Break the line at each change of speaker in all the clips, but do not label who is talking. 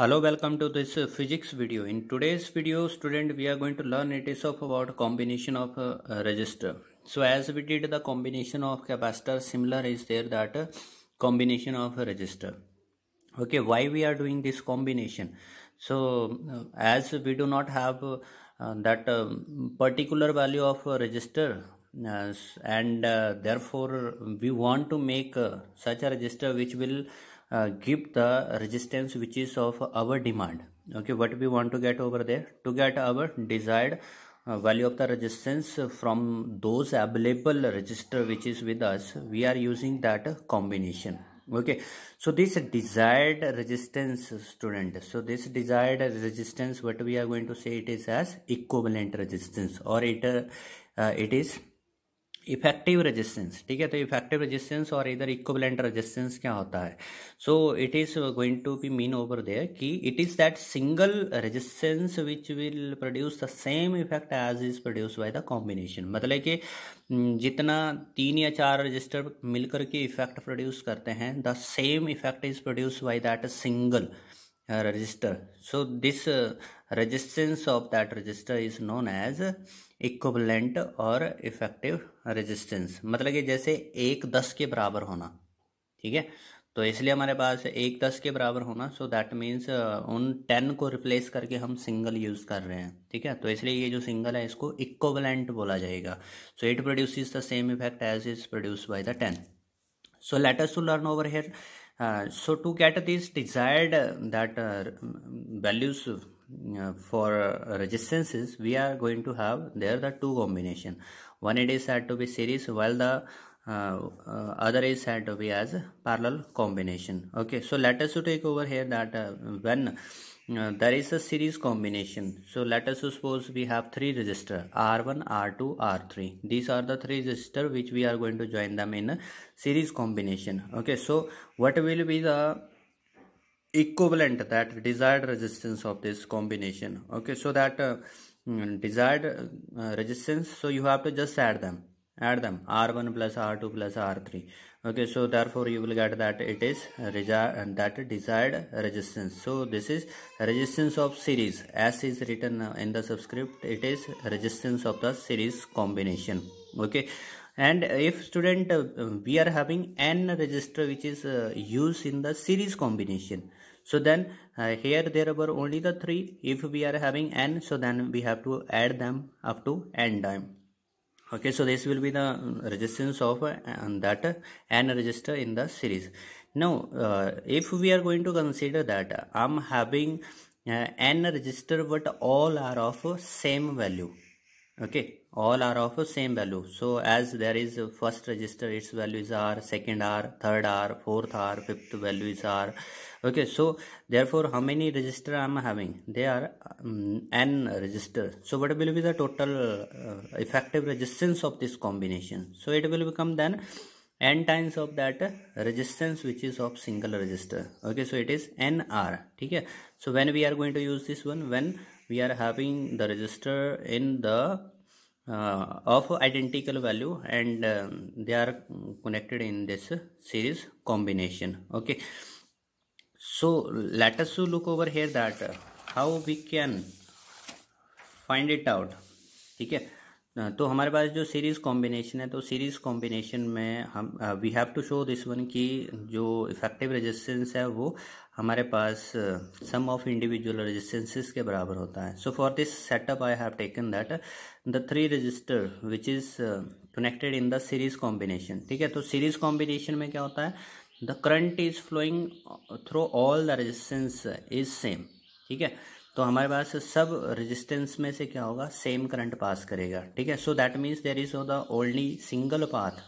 hello welcome to this uh, physics video in today's video student we are going to learn it is of about combination of uh, uh resistor so as we did the combination of capacitor similar is there that uh, combination of resistor okay why we are doing this combination so uh, as we do not have that um, particular value of resistor and therefore we want to make such a resistor which will uh, give the resistance which is of our demand okay what we want to get over there to get our desired uh, value of the resistance from those available register which is with us we are using that combination okay so this desired resistance student so this desired resistance what we are going to say it is as equivalent resistance or it uh, it is effective resistance ठीक है तो effective resistance और इधर equivalent resistance क्या होता है so it is going to be mean over there कि it is that single resistance which will produce the same effect as is produce by the combination मतलब कि जितना तीन या चार रजिस्टर मिलकर के इफेक्ट प्रोड्यूस करते हैं the same effect is produce by that single register uh, register so this uh, resistance of that register is known as equivalent or effective resistance मतलब कि जैसे एक दस के बराबर होना ठीक है तो इसलिए हमारे पास एक दस के बराबर होना सो दैट मीन्स उन टेन को रिप्लेस करके हम सिंगल यूज़ कर रहे हैं ठीक है तो इसलिए ये जो सिंगल है इसको इक्वलेंट बोला जाएगा so it produce the same effect as is produce by the ten so latest to learn over here Uh, so to get this desired uh, that uh, values for resistances we are going to have there the two combination one it is said to be series while the uh, uh, other is said to be as parallel combination okay so let us to take over here that uh, when uh, there is a series combination so let us suppose we have three resistors r1 r2 r3 these are the three resistors which we are going to join them in a series combination okay so what will be the equivalent that desired resistance of this combination okay so that uh, mm, desired uh, resistance so you have to just add them add them r1 plus r2 plus r3 okay so therefore you will get that it is and that desired resistance so this is resistance of series as is written in the subscript it is resistance of the series combination okay and if student uh, we are having n register which is uh, used in the series combination so then uh, here there were only the three if we are having n so then we have to add them up to n time okay so this will be the um, resistance of uh, that uh, n resistor in the series now uh, if we are going to consider that uh, i'm having uh, n resistor but all are of uh, same value okay all are of same value so as there is first register its values are second r third r fourth r fifth values are okay so therefore how many register i'm having they are um, n register so what will be the total uh, effective resistance of this combination so it will become then n times of that resistance which is of single register okay so it is nr okay so when we are going to use this one when we are having the register in the uh, of identical value and uh, they are connected in this series combination okay so let us look over here that how we can find it out ठीक है तो हमारे पास जो series combination है तो series combination में हम we have to show this one की जो इफेक्टिव रेजिस्टेंस है वो हमारे पास सम ऑफ इंडिविजुअल रेजिस्टेंसेस के बराबर होता है so for this setup I have taken that the three register which is connected in the series combination ठीक है तो सीरीज कॉम्बिनेशन में क्या होता है the current is flowing through all the resistance is same ठीक है तो हमारे पास सब रेजिस्टेंस में से क्या होगा सेम करंट पास करेगा ठीक है so that means there is the only single path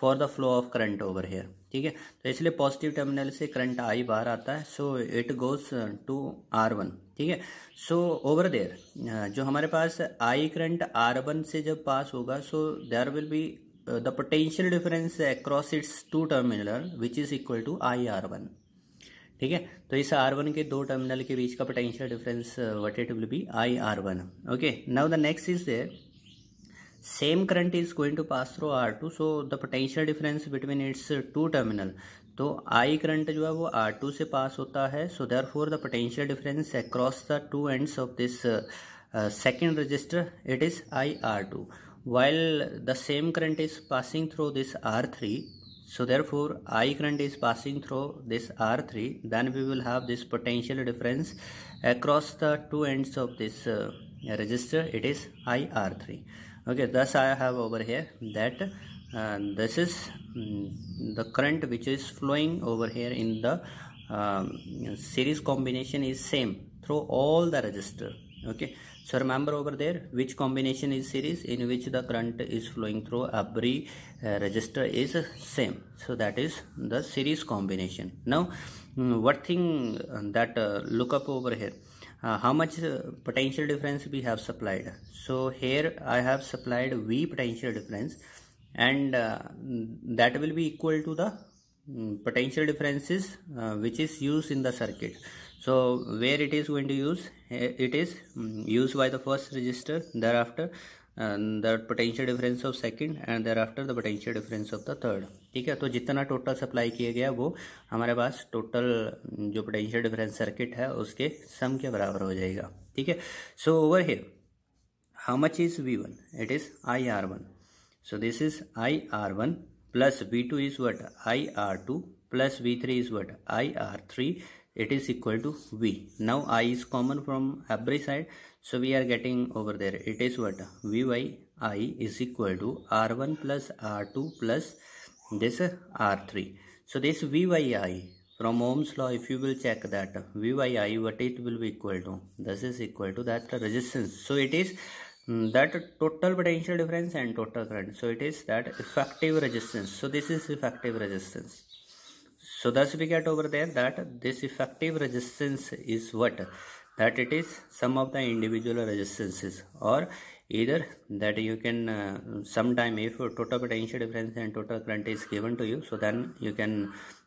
for the flow of current over here ठीक है तो इसलिए पॉजिटिव टर्मिनल से करंट आई बाहर आता है so it goes to R one ठीक है सो ओवर देयर जो हमारे पास आई करंट आर वन से जब पास होगा so there will be the potential difference across its two terminal which is equal to I R one ठीक है तो इस आर वन के दो टर्मिनल के बीच का potential difference what it will be I R one okay now the next is there same current is going to pass through R2 so the potential difference between its two terminal तो I current जो है वो R2 से पास होता है so therefore the potential difference across the two ends of this second register it is I R two while the same current is passing through this R3 so therefore I current is passing through this R3 then we will have this potential difference across the two ends of this uh, resistor it is IR3 okay thus I have over here that uh, this is um, the current which is flowing over here in the um, series combination is same through all the register okay so remember over there which combination is series in which the current is flowing through every uh, register is same so that is the series combination now um, mm, one thing that uh, look up over here uh, how much uh, potential difference we have supplied so here I have supplied V potential difference and uh, that will be equal to the um, potential differences uh, which is used in the circuit so where it is going to use it is mm, used by the first register thereafter the potential difference of second and thereafter the potential difference of the third ठीक है तो जितना total supply किया गया वो हमारे पास total जो पोटेंशियल डिफरेंस सर्किट है उसके सम के बराबर हो जाएगा ठीक है so over here how much is V one it is I R one so this is I R one plus V two is what I R two plus V three is what I R three it is equal to v now i is common from every side so we are getting over there it is what v by i is equal to r1 plus r2 plus this r3 so this v by i from ohm's law if you will check that v by i what it will be equal to this is equal to that resistance so it is mm, that total potential difference and total current so it is that effective resistance so this is effective resistance so thus we get over there that this effective resistance is what that it is some of the individual resistances or either that you can uh, sometime if total potential difference and total current is given to you so then you can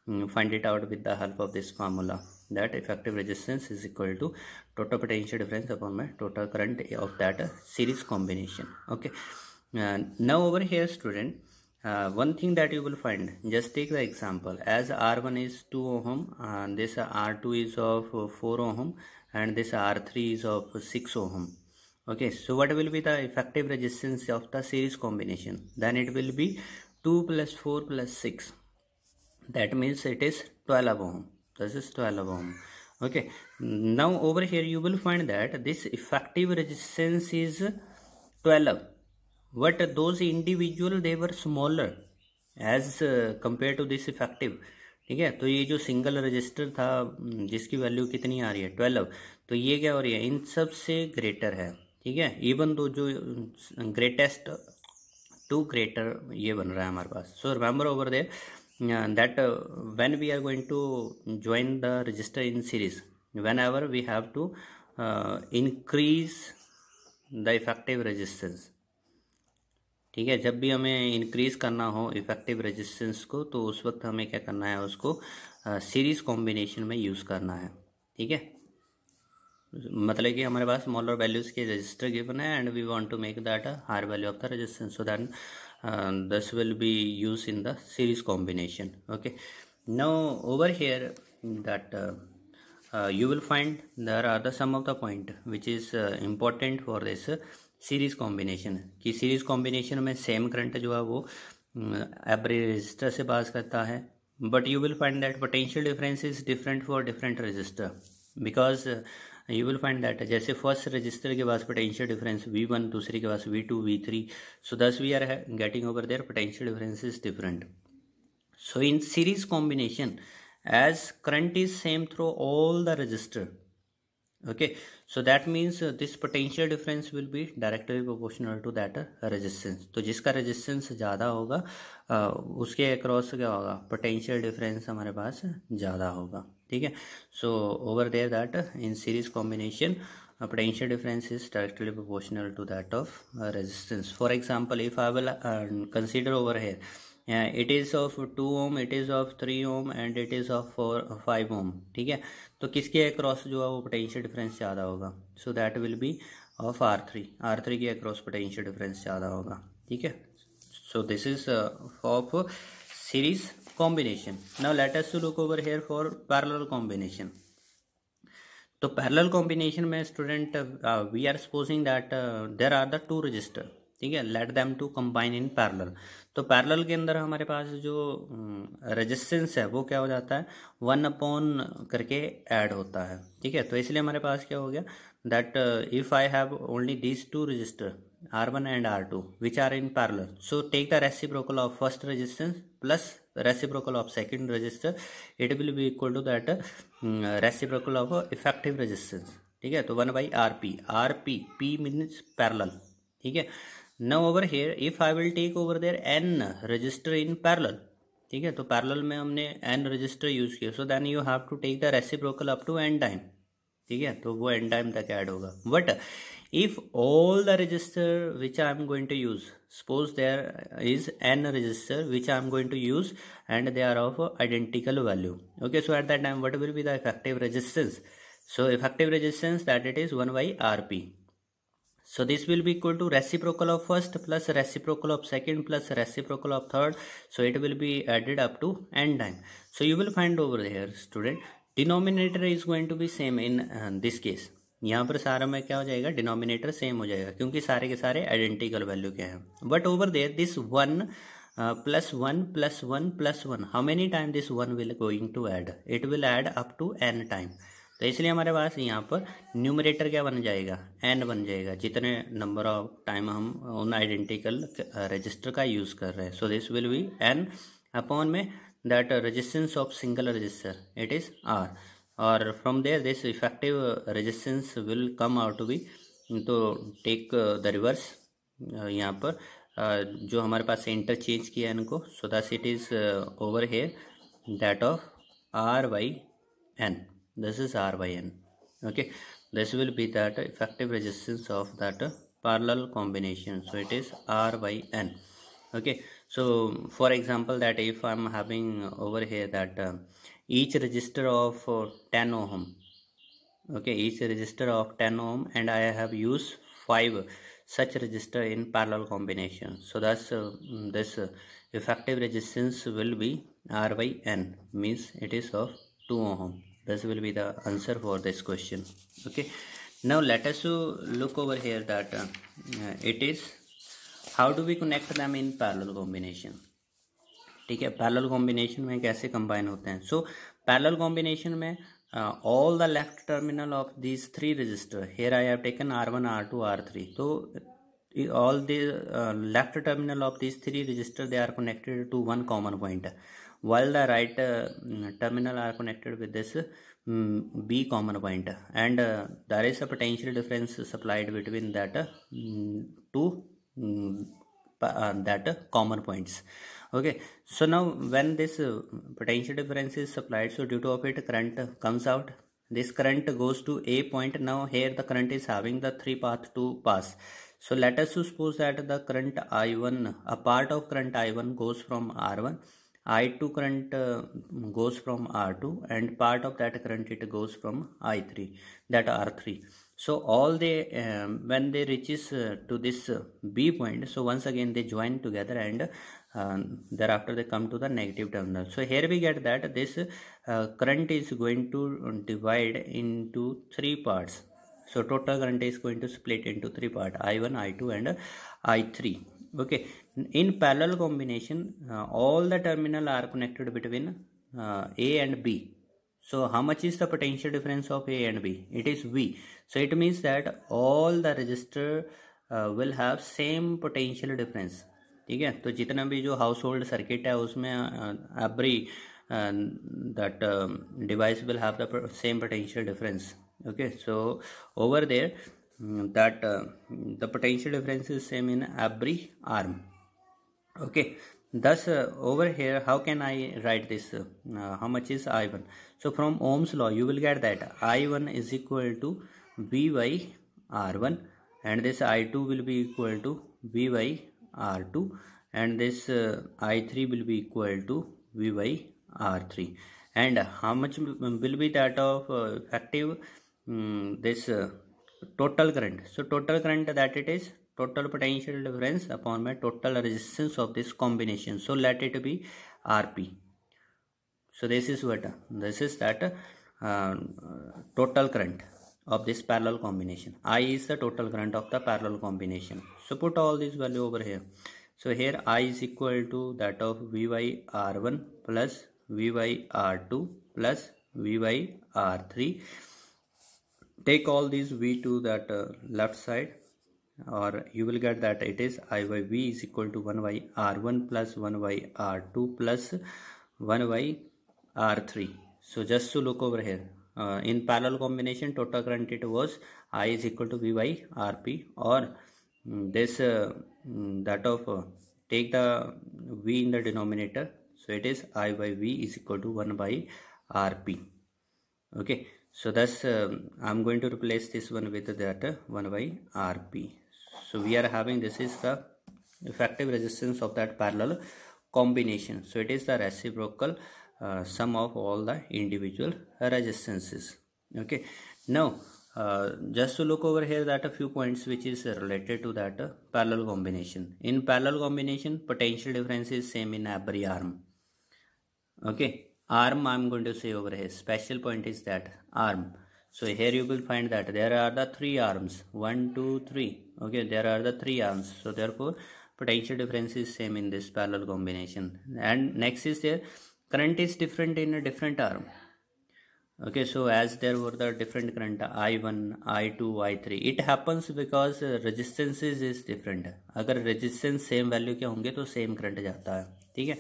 um, find it out with the help of this formula that effective resistance is equal to total potential difference upon my total current of that series combination okay uh, now over here student uh, one thing that you will find just take the example as r1 is 2 ohm and this r2 is of 4 ohm and this r3 is of 6 ohm okay so what will be the effective resistance of the series combination then it will be 2 plus 4 plus 6 that means it is 12 ohm this is 12 ohm okay now over here you will find that this effective resistance is 12 but those individual they were smaller as uh, compared to this effective ठीक है तो ये जो single register था हम्म, जिसकी value कितनी आ रही है ट्वेल्व तो ये क्या हो रही है इन सब से ग्रेटर है ठीक है इवन दो जो ग्रेटेस्ट टू ग्रेटर ये बन रहा है हमारे पास so remember over there that when we are going to join the register in series whenever we have to increase the effective resistance ठीक है जब भी हमें इंक्रीज करना हो इफेक्टिव रेजिस्टेंस को तो उस वक्त हमें क्या करना है उसको सीरीज कॉम्बिनेशन में यूज़ करना है ठीक है मतलब कि हमारे पास मॉलर वैल्यूज़ के रजिस्टर गिवन है and we want to make that higher value of the resistance so then this will be use in the series combination okay no over here that uh, you will find there are the sum of the point which is uh, important for this series combination कि series combination में same current जो है वो every mm, register से pass करता है but you will find that potential difference is different for different register because you will find that जैसे first register के पास पोटेंशियल डिफरेंस वी वन दूसरे के पास V two V three so this we are getting over there potential difference is different so in series combination as current is same through all the resistor okay so that means uh, this potential difference will be directly proportional to that uh, resistance to jiska resistance zyada hoga uh, uske across kya hoga potential difference hamare paas zyada hoga theek hai so over there that uh, in series combination uh, potential difference is directly proportional to that of uh, resistance for example if I will uh, consider over here it is of two ohm it is of three ohm and it is of four five ohm ठीक है तो किसके across जो है वो potential difference ज़्यादा होगा so that will be of R three R three के अक्रॉस पोटेंशियल डिफरेंस ज़्यादा होगा ठीक है so this is of series combination now let us look over here for parallel combination तो पैरेलल कॉम्बिनेशन में student we are supposing that there are the two register ठीक है let them to combine in parallel तो parallel के अंदर हमारे पास जो resistance हम्म, है वो क्या हो जाता है वन अपॉन करके ऐड होता है ठीक है तो इसलिए हमारे पास क्या हो गया that if I have only this two register R one and R two which are in parallel so take the reciprocal of first resistance plus reciprocal of second register it will be equal to that reciprocal of effective resistance ठीक है तो one by R P R P P means parallel ठीक है now over here if I will take over there N register in parallel ठीक है तो parallel में हमने एन रजिस्टर यूज़ किया so then you have to take the reciprocal up to N time ठीक है तो वो एन टाइम तक ऐड होगा but if all the register which I am going to use suppose there is N register which I am going to use and they are of identical value okay so at that time what will be the effective resistance effective resistance that it is one by R P So this will be equal to reciprocal of first plus reciprocal of second plus reciprocal of third. So it will be added up to n time. So you will find over here student Denominator is going to be same in uh, this case. यहाँ पर सारा में क्या हो जाएगा denominator same हो जाएगा क्योंकि सारे के सारे आइडेंटिकल वैल्यू के हैं but over there this one plus one plus one plus one how many time this one will going to add it will add up to N time तो इसलिए हमारे पास यहाँ पर न्यूमरेटर क्या बन जाएगा एन बन जाएगा जितने नंबर ऑफ टाइम हम उन आइडेंटिकल रजिस्टर का यूज़ कर रहे हैं so this will be an upon में that resistance of single resistor it is R और from there this effective resistance will come out to be तो टेक द रिवर्स यहाँ पर uh, जो हमारे पास इंटरचेंज किया इनको so that it is over here that of R by n this is r by n okay this will be that effective resistance of that parallel combination so it is r by n okay so for example that if i'm having over here that uh, each register of uh, 10 ohm okay each register of 10 ohm and i have used five such register in parallel combination so that's uh, mm, this uh, effective resistance will be r by n means it is of 2 ohm this will be the answer for this question okay now let us look over here that uh, it is how do we connect them in parallel combination ठीक है parallel combination में कैसे combine होते हैं so parallel combination में all the left terminal of this three resistor here I have taken R one R two R three तो all the uh, left terminal of these three registers they are connected to one common point while the right uh, mm, terminal are connected with this um, b common point and uh, there is a potential difference supplied between that mm, two um, uh, that common points okay so now when this uh, potential difference is supplied so due to of it current comes out this current goes to a point now here the current is having the three path to pass so let us suppose that the current I1, a part of current I1 goes from R1, I2 current uh, goes from R2 and part of that current it goes from I3, that R3. So all they, um, when they reaches uh, to this uh, B point, so once again they join together and um, thereafter they come to the negative terminal. So here we get that this uh, current is going to divide into three parts So total current is going to split into three part I1, I2 and I3. Okay. In parallel combination, uh, all the terminal are connected between uh, A and B. So how much is the potential difference of A and B? It is V. So it means that all the resistor uh, will have same potential difference. ठीक है तो जितना भी जो house hold circuit है उसमें every that device will have the same potential difference okay so over there mm, that uh, the potential difference is same in every arm okay thus uh, over here how can i write this uh, how much is i1 so from ohm's law you will get that i1 is equal to v by r1 and this i2 will be equal to v by r2 and this uh, i3 will be equal to v by r3 and how much will be that of effective uh, Hmm, this uh, total current so total current that it is total potential difference upon my total resistance of this combination so let it be rp so this is what uh, this is that uh, total current of this parallel combination i is the total current of the parallel combination so put all this value over here so here i is equal to that of vy r1 plus vy r2 plus vy r3 take all these v to that uh, left side or you will get that it is i by v is equal to 1 by r1 plus 1 by r2 plus 1 by r3 so just to look over here uh, in parallel combination total current it was i is equal to v by rp or um, this uh, mm, that of uh, take the v in the denominator so it is i by v is equal to 1 by rp okay so thus um, I'm going to replace this one with that 1 by RP so we are having this is the effective resistance of that parallel combination so it is the reciprocal uh, sum of all the individual resistances okay now uh, just to look over here that a few points which is related to that uh, parallel combination in parallel combination potential difference is same in every arm okay arm i'm going to say over here special point is that arm so here you will find that there are the three arms one two three okay there are the three arms so therefore potential difference is same in this parallel combination and next is there current is different in a different arm okay so as there were the different current i1 i2 i3 it happens because uh, resistances is different अगर resistance same value के होंगे तो same current जाता है ठीक है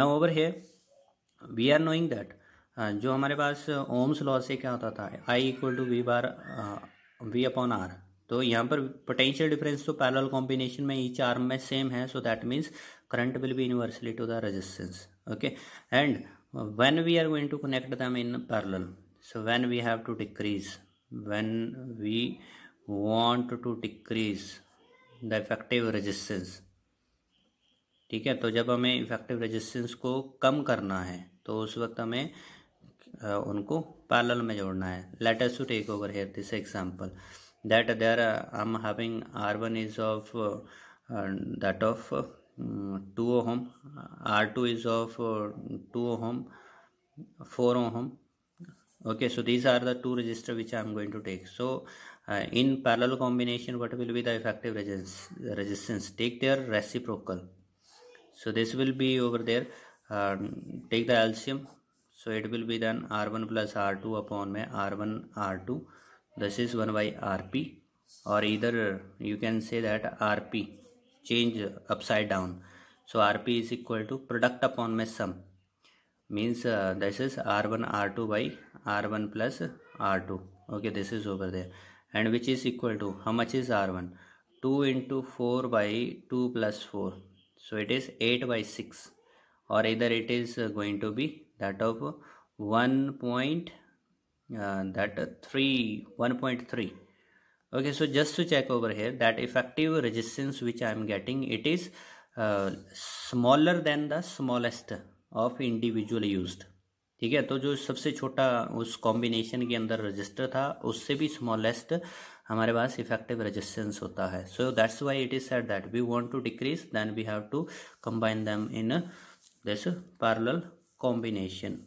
now over here we are knowing that जो हमारे पास ओम्स uh, लॉ से क्या होता था I equal to V bar V upon R तो यहाँ पर पोटेंशियल डिफरेंस तो पैरल कॉम्बिनेशन में ईच आर्म में सेम है so that means current will be universally to the resistance okay and when we are going to connect them in parallel so when we have to decrease when we want to decrease the effective resistance ठीक है तो जब हमें effective resistance को कम करना है तो उस वक्त हमें उनको पैरेलल में जोड़ना है latest to take over here this example that there I am having R one is of that of two ohm R two is of two ohm four ohm okay so these are the two resistor which I am going to take so in parallel combination what will be the effective resistance take their reciprocal so this will be over there uh, take the LCM so it will be then r1 plus r2 upon my r1 r2 this is 1 by rp or either you can say that rp change upside down so rp is equal to product upon my sum means uh, this is r1 r2 by r1 plus r2 okay this is over there and which is equal to how much is r1 2 into 4 by 2 plus 4 so it is 8 by 6 or either it is going to be that of 1 point uh, that 3 1.3 okay so just to check over here that effective resistance which i am getting it is uh, smaller than the smallest of individual used ठीक है तो जो सबसे छोटा उस combination के अंदर register था उससे भी स्मॉलेस्ट हमारे पास इफेक्टिव रेजिस्टेंस होता है so that's why it is said that we want to decrease then we have to combine them in this parallel combination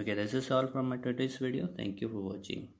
okay this is all from my tute video thank you for watching